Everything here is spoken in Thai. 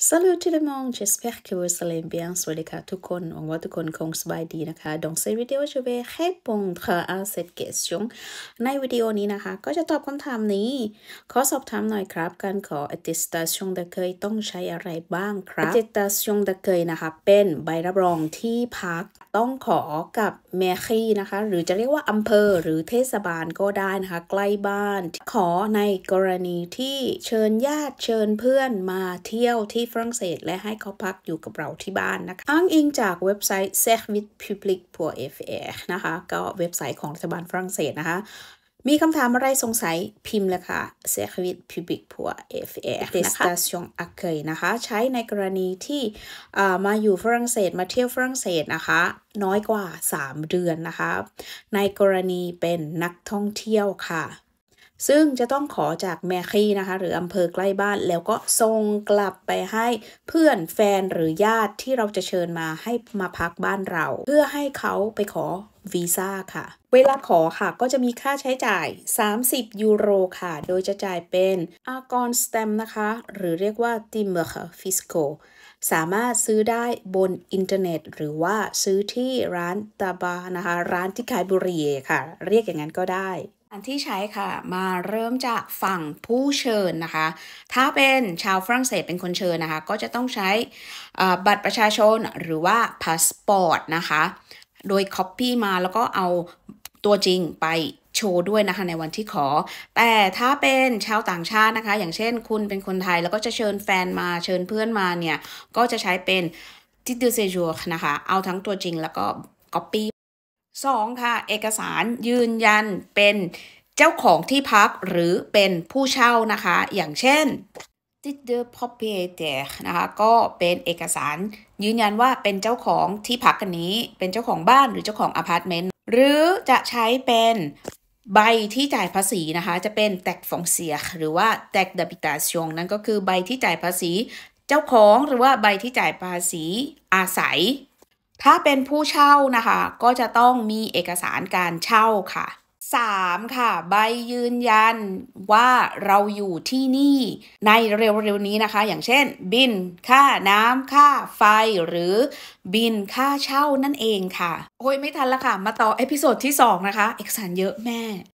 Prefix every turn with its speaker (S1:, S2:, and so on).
S1: Salut tout le monde, j'espère que vous allez bien. สวัสดีค่ะทุกคนหวังว่าทุกคนคงสบายดีนะคะ dans cette vidéo je vais répondre à cette question ในวิดีโอนี้นะคะ ก็จะตอบคำถามนี้ ขอสอบถามหน่อยครับ การขอ attestation d a c u e ต้องใช้อะไรบ้างครับ attestation d a c u e นะคะเป็นใบรับรองที่พักต้องขอกับแมคีนะคะ หรือจะเรียกว่าอำเภอหรือเทศบาลก็ได้นะคะใกล้บ้านขอในกรณีที่เชิญญาติเชิญเพื่อนมาเที่ยวที่ฝรั่งเศสและให้เขาพักอยู่กับเราที่บ้านนะคะ อ้างอิงจากเว็บไซต์ Service Public p o r FR นะคะ ก็เว็บไซต์ของรัฐบาลฝรั่งเศสนะคะ มีคำถามอะไรสงสัยพิมพ์เลยค่ะ Service Public pour FR นะคะ Station a c c u e i นะคะ ใช้ในกรณีที่มาอยู่ฝรั่งเศสมาเที่ยวฝรั่งเศสนะคะ น้อยกว่า 3 เดือนนะคะ ในกรณีเป็นนักท่องเที่ยวค่ะซึ่งจะต้องขอจากแมคีนะคะ หรืออำเภอใกล้บ้านแล้วก็ส่งกลับไปให้เพื่อนแฟนหรือญาติที่เราจะเชิญมาให้มาพักบ้านเรา เพื่อให้เขาไปขอวีซ่าค่ะ เวลาขอค่ะ ก็จะมีค่าใช้จ่าย 30 ยูโร ค่ะ โดยจะจ่ายเป็นอากรสเตมนะคะ หรือเรียกว่าติมเมอร์ค่ะฟิสโกสามารถซื้อได้บนอินเทอร์เน็ต หรือว่าซื้อที่ร้านตาบานะคะ ร้านที่ขายบุหรี่ค่ะ เรียกอย่างนั้นก็ได้อันที่ใช้ค่ะมาเริ่มจากฝั่งผู้เชิญนะคะ ถ้าเป็นชาวฝรั่งเศสเป็นคนเชิญนะคะก็จะต้องใช้บัตรประชาชนหรือว่าพาสปอร์ตนะคะโดยคัพปี้มาแล้วก็เอาตัวจริงไปโชว์ด้วยนะคะในวันที่ขอ แต่ถ้าเป็นชาวต่างชาตินะคะอย่างเช่นคุณเป็นคนไทยแล้วก็จะเชิญแฟนมาเชิญเพื่อนมาเนี่ยก็จะใช้เป็นทิตเ์เซจูนะคะเอาทั้งตัวจริงแล้วก็คัพปี้ 2. ค่ะ เอกสารยืนยันเป็นเจ้าของที่พักหรือเป็นผู้เช่านะคะ อย่างเช่น t i t l e p r o p r i e t a i r นะคะก็เป็นเอกสารยืนยันว่าเป็นเจ้าของที่พักกันนี้ เป็นเจ้าของบ้านหรือเจ้าของอพาร์ตเมนต์หรือจะใช้เป็นใบที่จ่ายภาษีนะคะจะเป็นแตกฟองเสียหรือว่าแตกดับิตาชงนั่นก็คือใบที่จ่ายภาษี เจ้าของหรือว่าใบที่จ่ายภาษีอาศัยถ้าเป็นผู้เช่านะคะ ก็จะต้องมีเอกสารการเช่าค่ะ 3. ค่ะ ใบยืนยันว่าเราอยู่ที่นี่ในเร็วๆนี้นะคะ อย่างเช่น บินค่าน้ำค่า ไฟหรือ บินค่าเช่านั่นเองค่ะ โอ้ยไม่ทันละค่ะ มาต่อเอพิโซดที่ 2 นะคะ เอกสารเยอะแม่